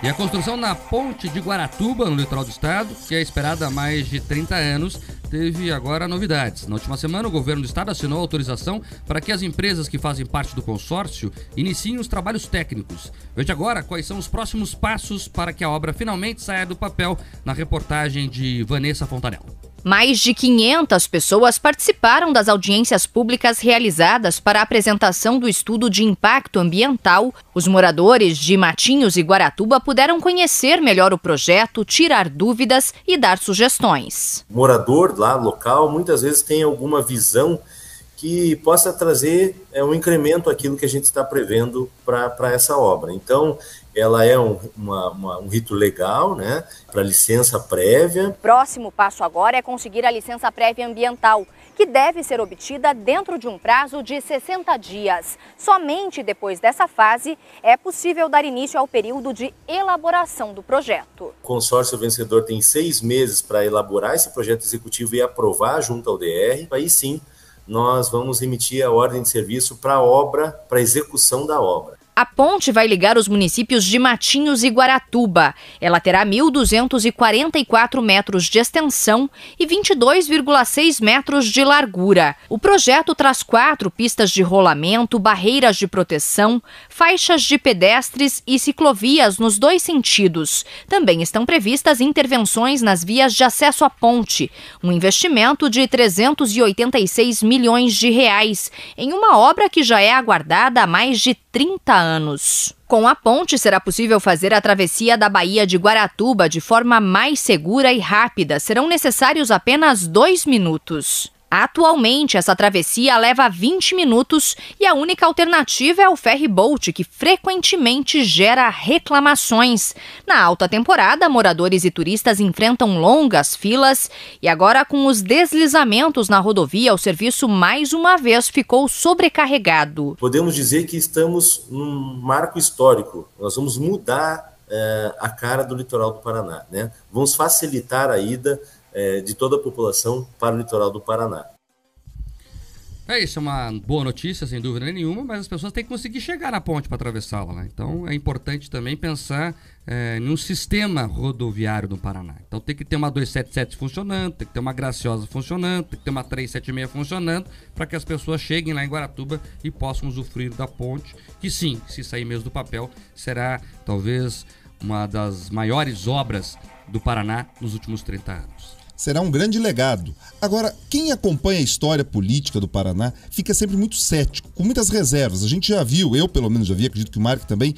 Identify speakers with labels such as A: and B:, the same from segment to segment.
A: E a construção na ponte de Guaratuba, no litoral do estado, que é esperada há mais de 30 anos, teve agora novidades. Na última semana, o governo do estado assinou autorização para que as empresas que fazem parte do consórcio iniciem os trabalhos técnicos. Veja agora quais são os próximos passos para que a obra finalmente saia do papel na reportagem de Vanessa Fontanel
B: mais de 500 pessoas participaram das audiências públicas realizadas para a apresentação do estudo de impacto ambiental. Os moradores de Matinhos e Guaratuba puderam conhecer melhor o projeto, tirar dúvidas e dar sugestões.
C: O morador lá local muitas vezes tem alguma visão que possa trazer é, um incremento àquilo que a gente está prevendo para essa obra. Então, ela é um, uma, uma, um rito legal, né, para licença prévia.
B: Próximo passo agora é conseguir a licença prévia ambiental, que deve ser obtida dentro de um prazo de 60 dias. Somente depois dessa fase é possível dar início ao período de elaboração do projeto.
C: O consórcio vencedor tem seis meses para elaborar esse projeto executivo e aprovar junto ao DR, aí sim nós vamos emitir a ordem de serviço para a obra, para a execução da obra.
B: A ponte vai ligar os municípios de Matinhos e Guaratuba. Ela terá 1.244 metros de extensão e 22,6 metros de largura. O projeto traz quatro pistas de rolamento, barreiras de proteção, faixas de pedestres e ciclovias nos dois sentidos. Também estão previstas intervenções nas vias de acesso à ponte, um investimento de 386 milhões de reais em uma obra que já é aguardada há mais de 30 anos. Com a ponte, será possível fazer a travessia da Baía de Guaratuba de forma mais segura e rápida. Serão necessários apenas dois minutos. Atualmente, essa travessia leva 20 minutos e a única alternativa é o ferry boat, que frequentemente gera reclamações. Na alta temporada, moradores e turistas enfrentam longas filas e agora, com os deslizamentos na rodovia, o serviço mais uma vez ficou sobrecarregado.
C: Podemos dizer que estamos num marco histórico. Nós vamos mudar é, a cara do litoral do Paraná, né? Vamos facilitar a ida é, de toda a população para o litoral do Paraná. É isso, é uma boa notícia, sem
A: dúvida nenhuma, mas as pessoas têm que conseguir chegar na ponte para atravessá-la. Né? Então é importante também pensar é, num sistema rodoviário do Paraná. Então tem que ter uma 277 funcionando, tem que ter uma Graciosa funcionando, tem que ter uma 376 funcionando, para que as pessoas cheguem lá em Guaratuba e possam usufruir da ponte, que sim, se sair mesmo do papel, será talvez uma das maiores obras do Paraná nos últimos 30 anos
D: será um grande legado. Agora, quem acompanha a história política do Paraná fica sempre muito cético, com muitas reservas. A gente já viu, eu pelo menos já vi, acredito que o Mark também,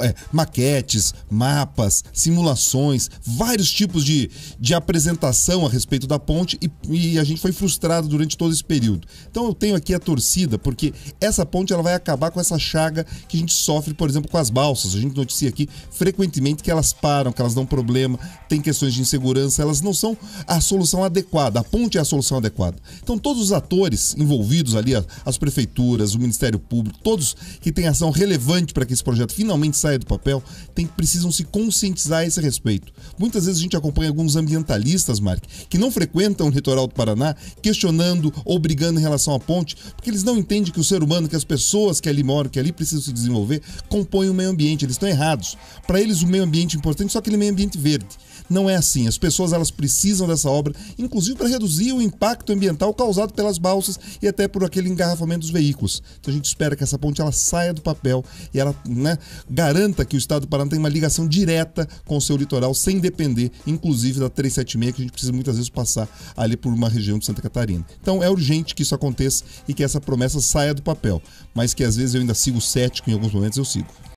D: é, maquetes, mapas, simulações, vários tipos de, de apresentação a respeito da ponte e, e a gente foi frustrado durante todo esse período. Então eu tenho aqui a torcida, porque essa ponte ela vai acabar com essa chaga que a gente sofre, por exemplo, com as balsas. A gente noticia aqui frequentemente que elas param, que elas dão problema, tem questões de insegurança, elas não são a solução adequada. A ponte é a solução adequada. Então todos os atores envolvidos ali, as prefeituras, o Ministério Público, todos que têm ação relevante para que esse projeto finalmente saia do papel, tem, precisam se conscientizar a esse respeito. Muitas vezes a gente acompanha alguns ambientalistas, Mark, que não frequentam o litoral do Paraná, questionando ou brigando em relação à ponte, porque eles não entendem que o ser humano, que as pessoas que ali moram, que ali precisam se desenvolver, compõem o meio ambiente. Eles estão errados. Para eles, o meio ambiente é importante só aquele meio ambiente verde. Não é assim. As pessoas elas precisam dessa obra, inclusive para reduzir o impacto ambiental causado pelas balsas e até por aquele engarrafamento dos veículos. Então a gente espera que essa ponte ela saia do papel e ela né, garanta que o Estado do Paraná tem uma ligação direta com o seu litoral, sem depender, inclusive, da 376, que a gente precisa muitas vezes passar ali por uma região de Santa Catarina. Então é urgente que isso aconteça e que essa promessa saia do papel, mas que às vezes eu ainda sigo cético, em alguns momentos eu sigo.